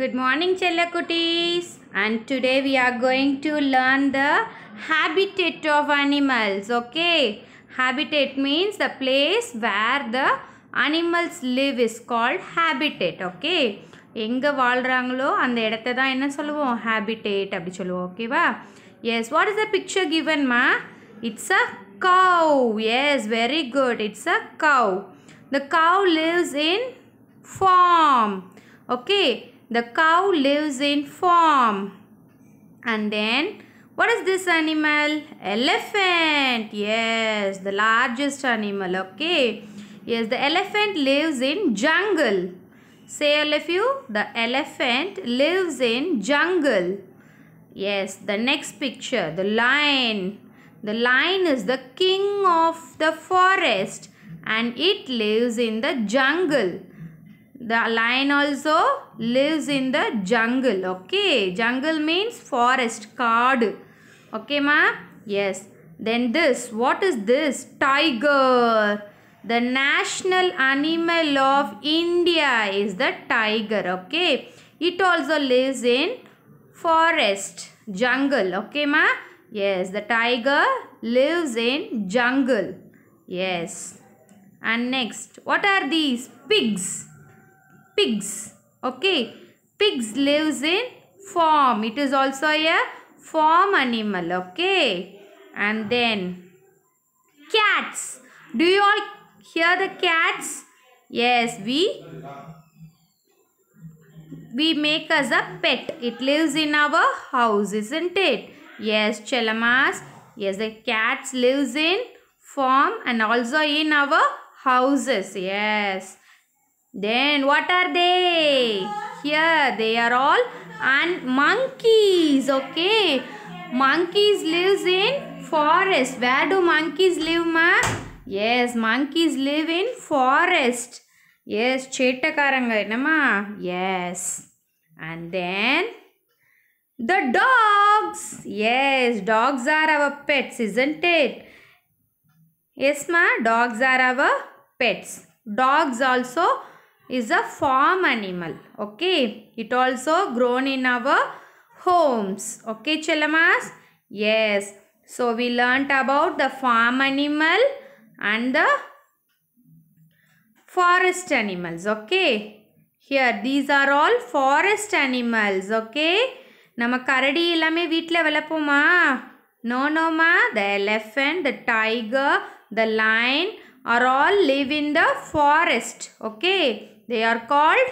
Good morning, kutis. And today we are going to learn the habitat of animals. Okay. Habitat means the place where the animals live is called habitat. Okay. Enga valranglo and the edatada in a habitat. Okay. Yes. What is the picture given, ma? It's a cow. Yes. Very good. It's a cow. The cow lives in farm. Okay. The cow lives in farm. And then, what is this animal? Elephant. Yes, the largest animal. Okay. Yes, the elephant lives in jungle. Say all of you. The elephant lives in jungle. Yes, the next picture. The lion. The lion is the king of the forest and it lives in the jungle the lion also lives in the jungle okay jungle means forest card okay ma yes then this what is this tiger the national animal of india is the tiger okay it also lives in forest jungle okay ma yes the tiger lives in jungle yes and next what are these pigs pigs. Okay. Pigs lives in farm. It is also a farm animal. Okay. And then cats. Do you all hear the cats? Yes, we we make as a pet. It lives in our house, isn't it? Yes, Chalamas. Yes, the cats lives in farm and also in our houses. Yes. Then what are they? Here they are all and monkeys. Okay. Monkeys lives in forest. Where do monkeys live ma? Yes, monkeys live in forest. Yes, chetakaranga ma. Yes. And then the dogs. Yes, dogs are our pets, isn't it? Yes ma, dogs are our pets. Dogs also is a farm animal. Okay. It also grown in our homes. Okay, Chalamas. Yes. So, we learnt about the farm animal and the forest animals. Okay. Here, these are all forest animals. Okay. நம்ம ilame எல்லாமே வீட்டில் No no ma. The elephant, the tiger, the lion are all live in the forest. Okay. They are called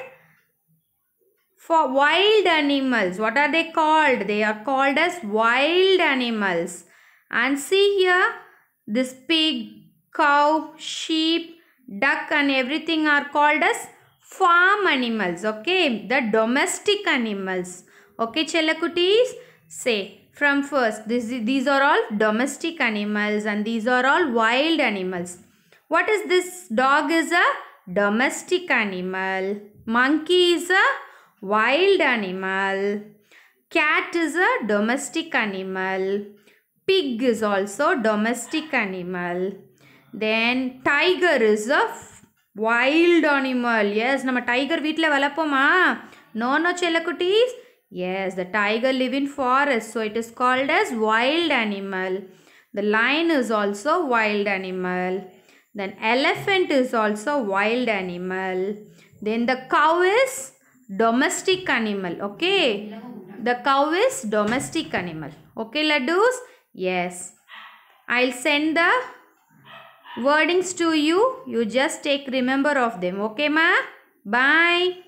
for wild animals. What are they called? They are called as wild animals. And see here, this pig, cow, sheep, duck and everything are called as farm animals. Okay, the domestic animals. Okay, Chelakutis, say from first, this, these are all domestic animals and these are all wild animals. What is this? Dog is a domestic animal. Monkey is a wild animal. Cat is a domestic animal. Pig is also domestic animal. Then tiger is a wild animal. Yes, நம்ம tiger வீட்டில் வளர்ப்போமா No, no, செல்லக்குட்டீஸ் Yes, the tiger live in forest, so it is called as wild animal. The lion is also wild animal. Then elephant is also wild animal. Then the cow is domestic animal. Okay. The cow is domestic animal. Okay, Ladus? Yes. I'll send the wordings to you. You just take remember of them. Okay, ma? Bye.